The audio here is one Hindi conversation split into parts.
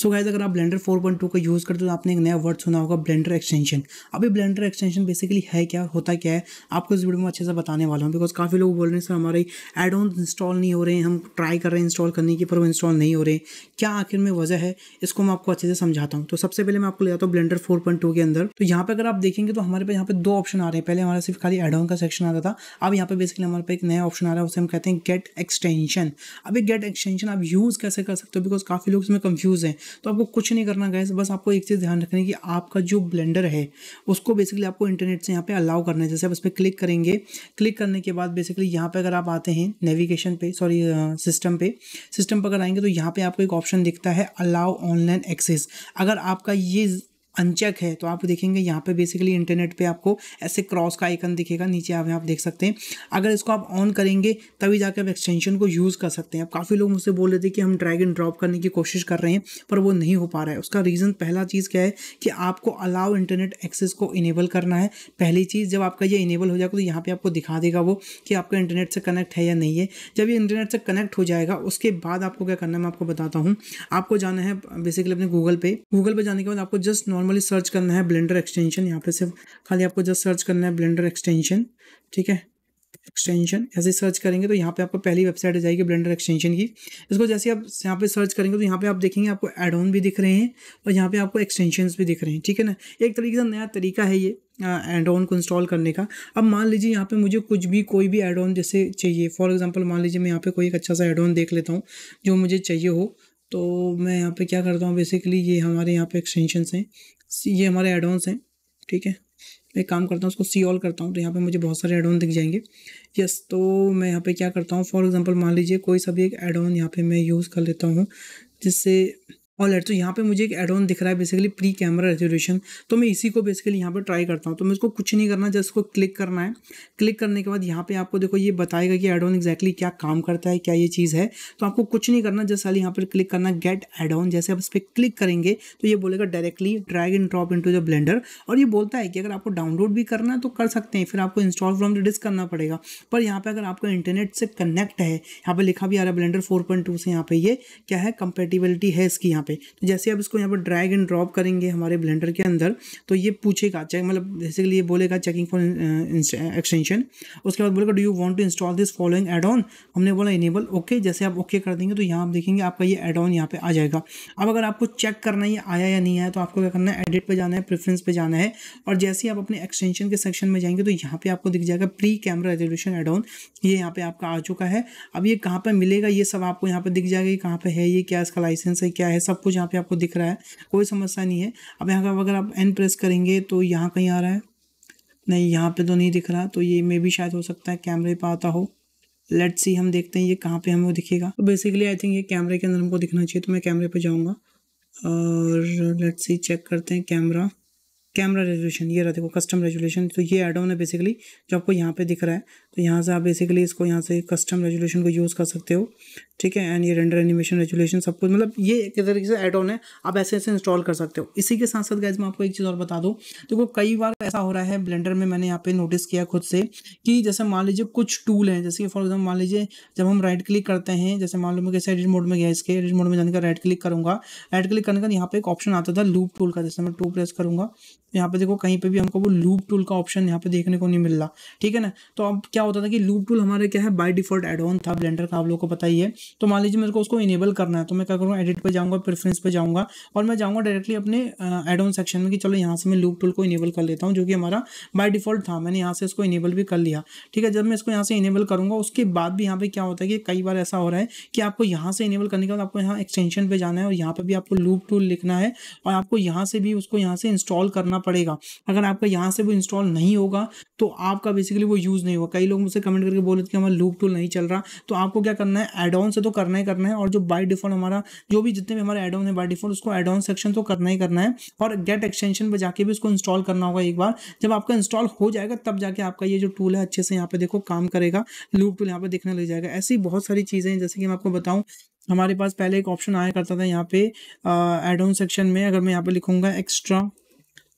सो गाइज अगर आप ब्लेंडर 4.2 का यूज़ करते हो तो आपने एक नया वर्ड सुना होगा ब्लेंडर एक्सटेंशन अभी ब्लेंडर एक्सटेंशन बेसिकली है क्या होता क्या है आपको इस वीडियो में अच्छे से बताने वाला हूँ बिकॉज काफ़ी लोग बोल रहे हैं सर हमारे एड ऑन इंस्टॉल नहीं हो रहे हैं हम ट्राई कर रहे हैं इंस्टॉल करने की पर वो इंस्टॉल नहीं हो रहे क्या आखिर में वजह है इसको मैं आपको अच्छे से समझाता हूँ तो सबसे पहले मैं आपको ले जाता हूँ ब्लेंडर फोर के अंदर तो यहाँ पर अगर आप देखेंगे तो हमारे पे यहाँ पे दो ऑप्शन आ रहे हैं पहले हमारा सिर्फ खाली एड ऑन का सेक्शन आता था अब यहाँ पर बेसिकली हमारे पे एक नया ऑप्शन आ रहा है उसे हम कहते हैं गेट एक्सटेंशन अभी गेट एक्सटेंशन आप यूज़ कैसे कर सकते हो बिकॉज काफ़ी लोग इसमें कन्फ्यूज़ हैं तो आपको कुछ नहीं करना गैस बस आपको एक चीज़ ध्यान है कि आपका जो ब्लेंडर है उसको बेसिकली आपको इंटरनेट से यहाँ पे अलाउ करना है जैसे आप उस पर क्लिक करेंगे क्लिक करने के बाद बेसिकली यहाँ पर अगर आप आते हैं नेविगेशन पे सॉरी सिस्टम पे सिस्टम पर अगर आएंगे तो यहाँ पर आपको एक ऑप्शन दिखता है अलाउ ऑनलाइन एक्सेस अगर आपका ये अंचक है तो आप देखेंगे यहाँ पे बेसिकली इंटरनेट पे आपको ऐसे क्रॉस का आइकन दिखेगा नीचे आप यहाँ देख सकते हैं अगर इसको आप ऑन करेंगे तभी जाके आप एक्सटेंशन को यूज़ कर सकते हैं अब काफ़ी लोग मुझसे बोल रहे थे कि हम ड्रैग एंड ड्रॉप करने की कोशिश कर रहे हैं पर वो नहीं हो पा रहा है उसका रीज़न पहला चीज़ क्या है कि आपको अलाउ इंटरनेट एक्सेस को इनेबल करना है पहली चीज़ जब आपका ये इनेबल हो जाएगा तो यहाँ पर आपको दिखा देगा वो कि आपका इंटरनेट से कनेक्ट है या नहीं है जब ये इंटरनेट से कनेक्ट हो जाएगा उसके बाद आपको क्या करना है मैं आपको बताता हूँ आपको जाना है बेसिकली अपने गूगल पे गूगल पे जाने के बाद आपको जस्ट नॉर्मल नॉर्मली सर्च करना है ब्लेंडर एक्सटेंशन यहाँ पे सिर्फ खाली आपको जस्ट सर्च करना है ब्लेंडर एक्सटेंशन ठीक है एक्सटेंशन ऐसे सर्च करेंगे तो यहाँ पे आपको पहली वेबसाइट आ जाएगी ब्लेंडर एक्सटेंशन की इसको जैसे आप यहाँ पे सर्च करेंगे तो यहाँ पे आप देखेंगे आपको एड ऑन भी दिख रहे हैं और यहाँ पे आपको एक्सटेंशन भी दिख रहे हैं ठीक है ना एक तरीके का नया तरीका है ये एड ऑन को इंस्टॉल करने का अब मान लीजिए यहाँ पे मुझे कुछ भी कोई भी एड ऑन जैसे चाहिए फॉर एग्जाम्पल मान लीजिए मैं यहाँ पे कोई एक अच्छा सा एड ऑन देख लेता हूँ जो मुझे चाहिए हो तो मैं यहाँ पे क्या करता हूँ बेसिकली ये हमारे यहाँ पे एक्सटेंशनस हैं ये हमारे एडोन्स हैं ठीक है मैं काम करता हूँ उसको सी ऑल करता हूँ तो यहाँ पे मुझे बहुत सारे एडोन दिख जाएंगे यस तो मैं यहाँ पे क्या करता हूँ फॉर एग्जांपल मान लीजिए कोई सा भी एक एडोन यहाँ पे मैं यूज़ कर लेता हूँ जिससे ऑल राइट तो यहाँ पे मुझे एक एड ऑन दिख रहा है बेसिकली प्री कैमरा रेजोल्यूशन तो मैं इसी को बेसिकली यहाँ पे ट्राई करता हूँ तो मैं इसको कुछ नहीं करना जस्ट इसको क्लिक करना है क्लिक करने के बाद यहाँ पे आपको देखो ये बताएगा कि एड ऑन एक्जैक्टली क्या काम करता है क्या ये चीज़ है तो आपको कुछ नहीं करना जस्ट खाली यहाँ पर क्लिक करना गेट एड ऑन जैसे आप इस पर क्लिक करेंगे तो ये बोलेगा directly drag and drop into the Blender और ये बोलता है कि अगर आपको डाउनलोड भी करना है तो कर सकते हैं फिर आपको इंस्टॉल फ्रॉम द डिस्क करना पड़ेगा पर यहाँ पर अगर आपको इंटरनेट से कनेक्ट है यहाँ पर लिखा भी आ रहा है ब्लेंडर फोर से यहाँ पर ये क्या है कंपेटिबिलिटी है इसकी यहाँ पे तो जैसे आप इसको यहाँ पर ड्रैग एंड ड्रॉप करेंगे हमारे ब्लेंडर के अंदर तो ये पूछेगा चेक मतलब बेसिकली ये बोलेगा चेकिंग फॉर एक्सटेंशन उसके बाद बोलेगा do you want to install this following add on हमने बोला इनेबल ओके जैसे आप ओके कर देंगे तो यहाँ आप देखेंगे आपका ये एड ऑन यहाँ पर आ जाएगा अब अगर आपको चेक करना ये आया या नहीं आया तो आपको क्या करना है एडिट पर जाना है प्रेफरेंस पर जाना है और जैसे ही आप अपने एक्सटेंशन के सेक्शन में जाएंगे तो यहाँ पर आपको दिख जाएगा pre camera resolution add on ये यहाँ पर आपका आ चुका है अब ये कहाँ पर मिलेगा ये सब आपको यहाँ पर दिख जाएगा कहाँ पर है ये क्या इसका लाइसेंस है क्या है सब सब कुछ यहाँ पे आपको दिख रहा है कोई समस्या नहीं है अब यहाँ का अगर आप एन प्रेस करेंगे तो यहाँ कहीं आ रहा है नहीं यहाँ पे तो नहीं दिख रहा तो ये मे भी शायद हो सकता है कैमरे पर आता हो लेट सी हम देखते हैं ये कहाँ पे हमें दिखेगा तो बेसिकली आई थिंक ये कैमरे के अंदर हमको दिखना चाहिए तो मैं कैमरे पर जाऊँगा और लेट सी चेक करते हैं कैमरा कैमरा रेजोल्यूशन ये रहा देखो कस्टम रेजोल्यूशन तो ये एड ऑन है बेसिकली जो आपको यहाँ पे दिख रहा है तो यहाँ से आप बेसिकली इसको यहाँ से कस्टम रेजुलेशन को यूज़ कर सकते हो ठीक है एंड ये रेंडर एनिमेशन रेजुलेशन सब कुछ मतलब ये एक तरीके से एड ऑन है आप ऐसे ऐसे इंस्टॉल कर सकते हो इसी के साथ साथ गैस मैं आपको एक चीज़ और बता दूँ देखो तो कई बार ऐसा हो रहा है ब्लेंडर में मैंने यहाँ पे नोटिस किया खुद से कि जैसे मान लीजिए कुछ टूल हैं जैसे कि फॉर एग्जाम्पल मान लीजिए जब हम राइट क्लिक करते हैं जैसे मान लो मैं कैसे एडिट मोड में गया इसके एडिट मोड में जाने का राइट क्लिक करूँगा राइट क्लिक करने का यहाँ पे एक ऑप्शन आता था लूप टूल का जैसे मैं टू प्रेस करूँगा यहाँ पे देखो कहीं पे भी हमको वो लूप टूल का ऑप्शन यहाँ पे देखने को नहीं मिल रहा ठीक है ना तो अब क्या होता था कि लूप टूल हमारे क्या है बाई डिफॉल्ट एड ऑन था ब्लेंडर का आप लोग को पता ही है तो मान लीजिए मेरे को उसको इनेबल करना है तो मैं क्या करूँगा एडिट पर जाऊँगा प्रेफरेंस पर जाऊँगा और मैं जाऊँगा डायरेक्टली अपने एड ऑन सेक्शन में कि चलो यहाँ से मैं लूप टूल को इनेबल कर लेता हूँ जो कि हमारा बाई डिफॉल्ट था मैंने यहाँ से इसको इनेबल भी कर लिया ठीक है जब मैं इसको यहाँ से इनेबल करूँगा उसके बाद भी यहाँ पर क्या होता है कि कई बार ऐसा हो रहा है कि आपको यहाँ से इनेबल करने के बाद आपको यहाँ एक्सटेंशन पर जाना है और यहाँ पर भी आपको लूप टूल लिखना है और आपको यहाँ से भी उसको यहाँ से इंस्टॉल करना पड़ेगा अगर आपका यहाँ से वो इंस्टॉल नहीं होगा तो आपका बेसिकली वो यूज़ नहीं होगा कई कई लोग मुझसे कमेंट करके बोले कि हमारा लूप टूल नहीं चल रहा तो आपको क्या करना है एड ऑन से तो करना ही करना है और जो बाई डिफॉल्ट हमारा जो भी जितने भी हमारे एड ऑन है बाई डिफॉल्ट उसको एड ऑन सेक्शन तो करना ही करना है और गेट एक्सटेंशन पर जाके भी उसको इंस्टॉल करना होगा एक बार जब आपका इंस्टॉल हो जाएगा तब जाके आपका ये जो टूल है अच्छे से यहाँ पे देखो काम करेगा लूप टूल यहाँ पे दिखने लग जाएगा ऐसी बहुत सारी चीज़ें हैं जैसे कि मैं आपको बताऊँ हमारे पास पहले एक ऑप्शन आया करता था यहाँ पे एड ऑन सेक्शन में अगर मैं यहाँ पे लिखूंगा एक्स्ट्रा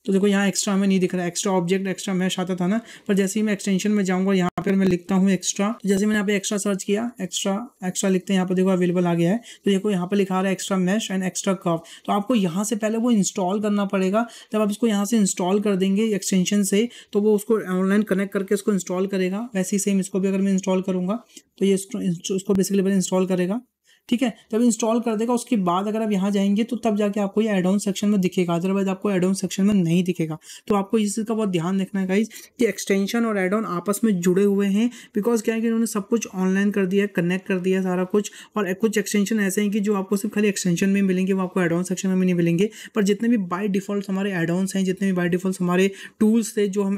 तो देखो यहाँ एक्स्ट्रा हमें नहीं दिख रहा एक्स्ट्रा ऑब्जेक्ट एक्स्ट्रा मैश आता था ना पर जैसे ही मैं एक्सटेंशन में जाऊँगा यहाँ यहाँ पर मैं लिखता हूँ एक्स्ट्रा तो जैसे मैंने यहाँ पे एक्स्ट्रा सर्च किया एक्स्ट्रा एक्स्ट्रा लिखते हैं यहाँ पर देखो अवेलेबल आ गया है तो देखो यहाँ पर लिखा रहा है extra mesh and extra curve तो आपको यहाँ से पहले वो इंस्टॉल करना पड़ेगा जब आप इसको यहाँ से इंस्टॉल कर देंगे एक्सटेंशन से तो वो उसको ऑनलाइन कनेक्ट करके उसको इंस्टॉल करेगा वैसे ही सेम इसको भी अगर मैं इंस्टॉल करूँगा तो ये इसको बेसिकली पहले इंस्टॉल करेगा ठीक है जब इंस्टॉल कर देगा उसके बाद अगर आप यहाँ जाएंगे तो तब जाके आपको ये एडाउन सेक्शन में दिखेगा अदरवाइज आपको एडाउन सेक्शन में नहीं दिखेगा तो आपको इस चीज़ का बहुत ध्यान रखना है गाइज कि एक्सटेंशन और एडाउन आपस में जुड़े हुए हैं बिकॉज क्या है कि उन्होंने सब कुछ ऑनलाइन कर दिया कनेक्ट कर दिया सारा कुछ और कुछ एक्सटेंशन ऐसे हैं कि जो आपको सिर्फ खाली एक्सटेंशन में मिलेंगे वो आपको एडाउन सेक्शन में नहीं मिलेंगे पर जितने भी बाई डिफॉल्ट हमारे एडाउंस हैं जितने भी बाई डिफॉल्ट हमारे टूल्स थे जो हम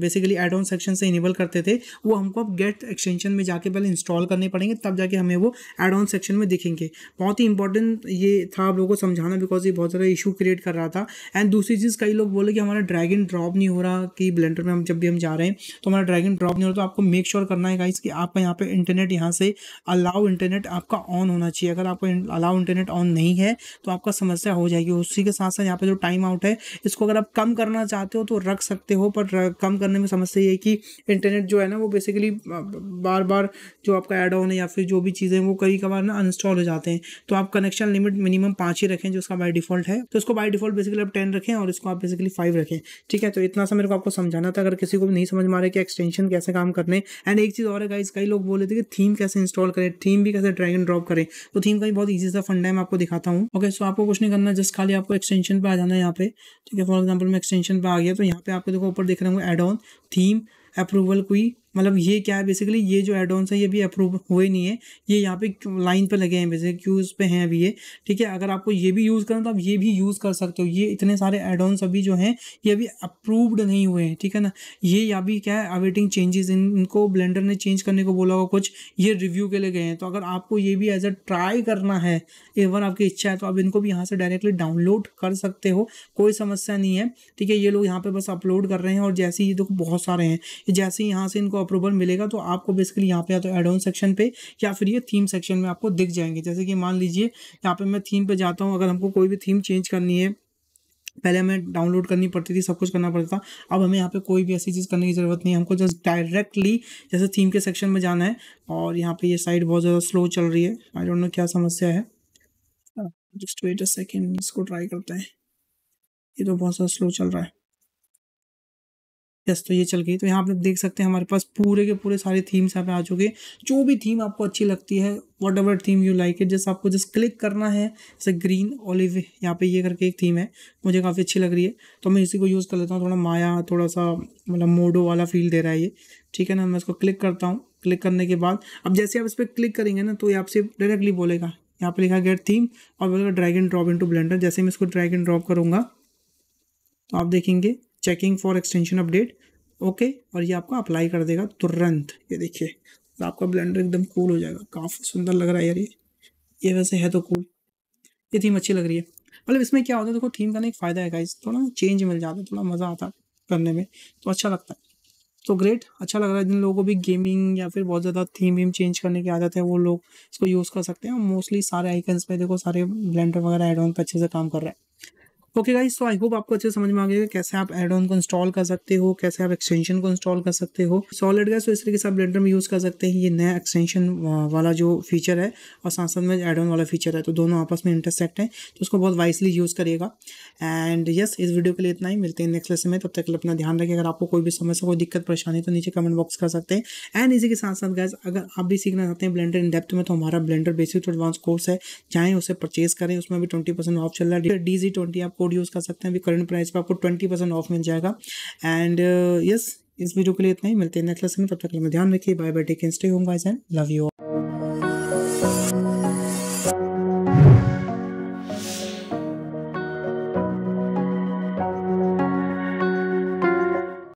बेसिकली एडाउन सेक्शन से इनेबल करते थे वो हमको अब गेट एक्सटेंशन में जाके पहले इंस्टॉल करने पड़ेंगे तब जाके हमें वो एडाउन सेक्शन सेक्शन में दिखेंगे बहुत ही इंपॉर्टेंट ये था आप लोगों को समझाना बिकॉज ये बहुत ज़्यादा इशू क्रिएट कर रहा था एंड दूसरी चीज़ कई लोग बोले कि हमारा ड्रैगन ड्रॉप नहीं हो रहा कि ब्लेंडर में हम जब भी हम जा रहे हैं तो हमारा ड्रैगन ड्रॉप नहीं हो रहा तो आपको मेक श्योर sure करना है गाइस कि आपका यहाँ पर इंटरनेट यहाँ से अलाउ इंटरनेट आपका ऑन होना चाहिए अगर आपका अलाउ इंटरनेट ऑन नहीं है तो आपका समस्या हो जाएगी उसी के साथ साथ यहाँ पर जो टाइम आउट है इसको अगर आप कम करना चाहते हो तो रख सकते हो पर कम करने में समस्या ये है कि इंटरनेट जो है ना वो बेसिकली बार बार जो आपका ऐड ऑन है या फिर जो भी चीज़ें वो कई कभार ना ना हो जाते हैं तो आप कनेक्शन लिमिट मिनिमम पाँच ही रखें जो उसका बाई डिफॉल्ट है तो उसको बाई डिफॉल्ट बेसिकली आप टेन रखें और इसको आप बेसिकली फाइव रखें ठीक है तो इतना सा मेरे को आपको समझाना था अगर किसी को भी नहीं समझ मारे कि एक्सटेंशन कैसे काम करने एंड एक चीज़ और है इस कई लोग बोल रहे थे कि थीम कैसे इंस्टॉल करें थीम भी कैसे ड्रैग एंड ड्रॉप करें तो थीम का भी बहुत ईजी सा फंड है मैं आपको दिखाता हूँ ओके सो आपको कुछ नहीं करना जस्ट खाली आपको एक्सटेंशन पर आ जाना है यहाँ पे ठीक है फॉर एग्जाम्पल मैं एक्सटेंशन पर आ गया तो यहाँ पे आपको देखो ऊपर देख रहे हूँ एड ऑन थीम अप्रूवल कोई मतलब ये क्या है बेसिकली ये जो एड है ये भी अप्रूव हुए नहीं है ये यहाँ पे लाइन पे लगे हैं वैसे क्यूज़ पे हैं अभी ये ठीक है अगर आपको ये भी यूज़ करना तो आप ये भी यूज़ कर सकते हो ये इतने सारे एड अभी जो हैं ये अभी अप्रूव्ड नहीं हुए हैं ठीक है ना ये भी क्या है अवेटिंग चेंजेस इन इनको ब्लेंडर ने चेंज करने को बोला होगा कुछ ये रिव्यू के लिए गए हैं तो अगर आपको ये भी एज अ ट्राई करना है एवन आपकी इच्छा है तो आप इनको भी यहाँ से डायरेक्टली डाउनलोड कर सकते हो कोई समस्या नहीं है ठीक है ये लोग यहाँ पर बस अपलोड कर रहे हैं और जैसे ही देखो बहुत सारे हैं जैसे ही यहाँ से इनको अप्रूवल मिलेगा तो आपको बेसिकली यहाँ पे या तो एड ऑन सेक्शन पे या फिर ये थीम सेक्शन में आपको दिख जाएंगे जैसे कि मान लीजिए यहाँ पे मैं थीम पे जाता हूँ अगर हमको कोई भी थीम चेंज करनी है पहले हमें डाउनलोड करनी पड़ती थी सब कुछ करना पड़ता था अब हमें यहाँ पे कोई भी ऐसी चीज़ करने की ज़रूरत नहीं है हमको जस्ट डायरेक्टली जैसे थीम के सेक्शन में जाना है और यहाँ पे ये साइट बहुत ज़्यादा स्लो चल रही है आई डोंट नो क्या समस्या है जस्ट वेट अ सेकेंड इसको ट्राई करते हैं ये तो बहुत ज़्यादा स्लो चल रहा है यस तो ये चल गई तो यहाँ पर देख सकते हैं हमारे पास पूरे के पूरे सारे थीम्स यहाँ पे आ चुके जो भी थीम आपको अच्छी लगती है whatever theme you like it जैसे आपको जस्ट क्लिक करना है जैसे ग्रीन ऑलिव यहाँ पे ये करके एक थीम है मुझे काफ़ी अच्छी लग रही है तो मैं इसी को यूज़ कर लेता हूँ थोड़ा माया थोड़ा सा मतलब मोडो वाला फील दे रहा है ये ठीक है ना मैं इसको क्लिक करता हूँ क्लिक करने के बाद अब जैसे आप इस पर क्लिक करेंगे ना तो ये आपसे डायरेक्टली बोलेगा यहाँ पर लिखा गेट थीम और बोलेगा ड्रैगन ड्रॉप इन ब्लेंडर जैसे मैं इसको ड्रैगन ड्रॉप करूँगा तो आप देखेंगे checking for extension update okay और ये आपको अप्लाई कर देगा तुरंत ये देखिए तो आपका ब्लेंडर एकदम कूल हो जाएगा काफ़ी सुंदर लग रहा है यार ये ये वैसे है तो कूल ये थीम अच्छी लग रही है मतलब इसमें क्या होता है देखो थीम का ना एक फ़ायदा है गाइज थोड़ा चेंज मिल जाता है थोड़ा मज़ा आता है करने में तो अच्छा लगता है तो ग्रेट अच्छा लग रहा है जिन लोगों को भी गेमिंग या फिर बहुत ज़्यादा थीम वीम चेंज करने की आदत है वो लोग इसको यूज़ कर सकते हैं मोस्टली सारे आइकन्स पे देखो सारे ब्लेंडर वगैरह एड पर अच्छे से काम कर रहा है ओके गाइस तो आई होप आपको अच्छे समझ में आ गया कैसे आप एड ऑन को इंस्टॉल कर सकते हो कैसे आप एक्सटेंशन को इंस्टॉल कर सकते हो सॉलिड गैस तो इस तरीके से आप ब्लेंडर में यूज़ कर सकते हैं ये नया एक्सटेंशन वाला जो फीचर है और साथ साथ में एड ऑन वाला फीचर है तो दोनों आपस में इंटरसेक्ट है तो उसको बहुत वाइसली यूज़ करिएगा एंड यस इस वीडियो के लिए इतना ही मिलते हैं नेक्स्ट लेसन में तब तक अपना ध्यान रखें अगर आपको कोई भी समस्या कोई दिक्कत परेशानी तो नीचे कमेंट बॉक्स कर सकते हैं एंड इसी के साथ साथ गैस अगर आप भी सीखना चाहते हैं ब्लेंडर इन डेप्थ में तो हमारा Blender basic to advance course है चाहे उसे परचेज करें उसमें भी ट्वेंटी परसेंट ऑफ चल रहा है डी जी ट्वेंटी आपको कोड यूज़ कर सकते हैं अभी करंट प्राइस पर आपको ट्वेंटी परसेंट ऑफ मिल जाएगा एंड यस uh, yes, इस वीडियो के लिए इतना ही मिलते हैं नेक्स्ट लेसन तब तक ध्यान रखिए bye bye take stay home guys and love you